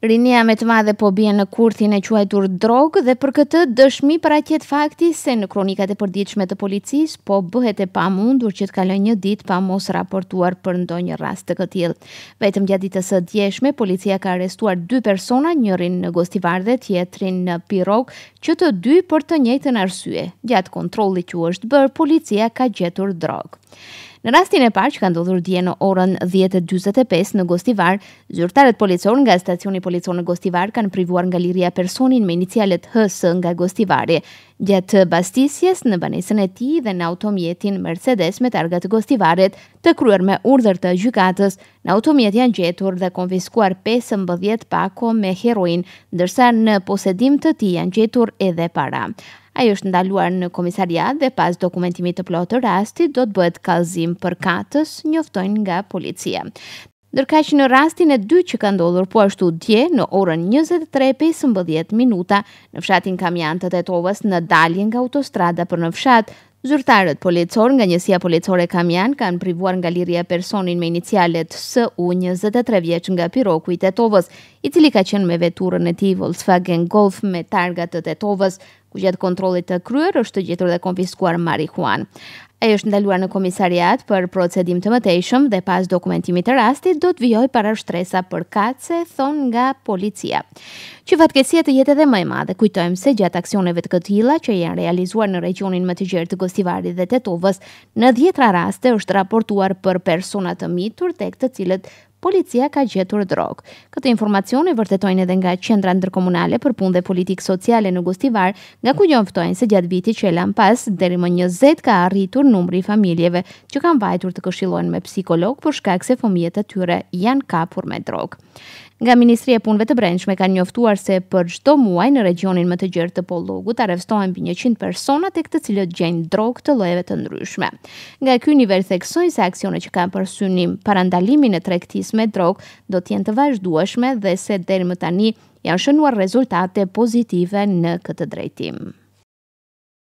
Rinia me të madhe po bie në kurthin e quajtur drog dhe për këtë dëshmi paraqet fakti se në kronikat e përditshme të policisë po bëhet e pamundur që të kalojë një ditë pa mos raportuar për ndonjë rast të këtill. Vetëm gjatë ditës së djeshme policia ka arrestuar dy persona, njërin në Gostivar dhe tjetrin në Pirog, që të dy për të njëjtën arsye. Gjatë kontrollit që është bër, policia ka gjetur drog. Në rastin e parë që ka ndodhur dje në orën 10:45 në Gostivar, zyrtarët policor nga stacioni i policisë në Gostivar kanë privuar nga liria personin me inicialet HS nga Gostivari, gjatë bastisjes në banesën e tij dhe në automjetin Mercedes me targa të Gostivarit, të kryer me urdhër të gjykatës, në automjet janë gjetur dhe konfiskuar 15 pako me heroin, ndërsa në posedim të tij janë gjetur edhe para. Ai është ndaluar në komisariat dhe pas dokumentimit të plotë të rastit do të bëhet kallëzim për katës, njoftojnë nga policia. Ndërka që në rastin e dy që ka ndodhur po ashtu dje në orën 23.15 minuta në fshatin kamjan të tetovës në daljen nga autostrada për në fshat, Zyrtarët policor nga njësia policore Kamian kanë privuar nga liria personin me inicialet SU 23 vjeq nga piroku i Tetovës, i cili ka qenë me veturën e ti Volkswagen Golf me targat të Tetovës, ku gjatë kontrolit të kryer është gjetur dhe konfiskuar marihuan. Ai është ndaluar në komisariat për procedim të mëtejshëm dhe pas dokumentimit të rastit do të vijojë para shtresa për kace, thon nga policia. Që fatkesia të jetë edhe më e madhe. Kujtojmë se gjatë aksioneve të këtila që janë realizuar në regionin më të gjerë të Gostivarit dhe Tetovës, në 10 raste është raportuar për persona të mitur tek të cilët policia ka gjetur drogë. Këtë informacion e vërtetojnë edhe nga qendra ndërkomunale për punë dhe politikë sociale në Gustivar, nga ku njoftojnë se gjatë vitit që e lan pas, deri më 20 ka arritur numri i familjeve që kanë vajtur të këshillohen me psikolog për shkak se fëmijët e tyre janë kapur me drogë. Nga Ministri e Punve të Brendshme kanë njoftuar se për çdo muaj në regionin më të gjerë të Pollogut arrestohen mbi 100 persona tek të cilët gjejnë drogë të llojeve të ndryshme. Nga ky nivel theksojnë se aksione që kanë për synim parandalimin e tregtisë me drogë do të jenë të vazhdueshme dhe se deri më tani janë shënuar rezultate pozitive në këtë drejtim.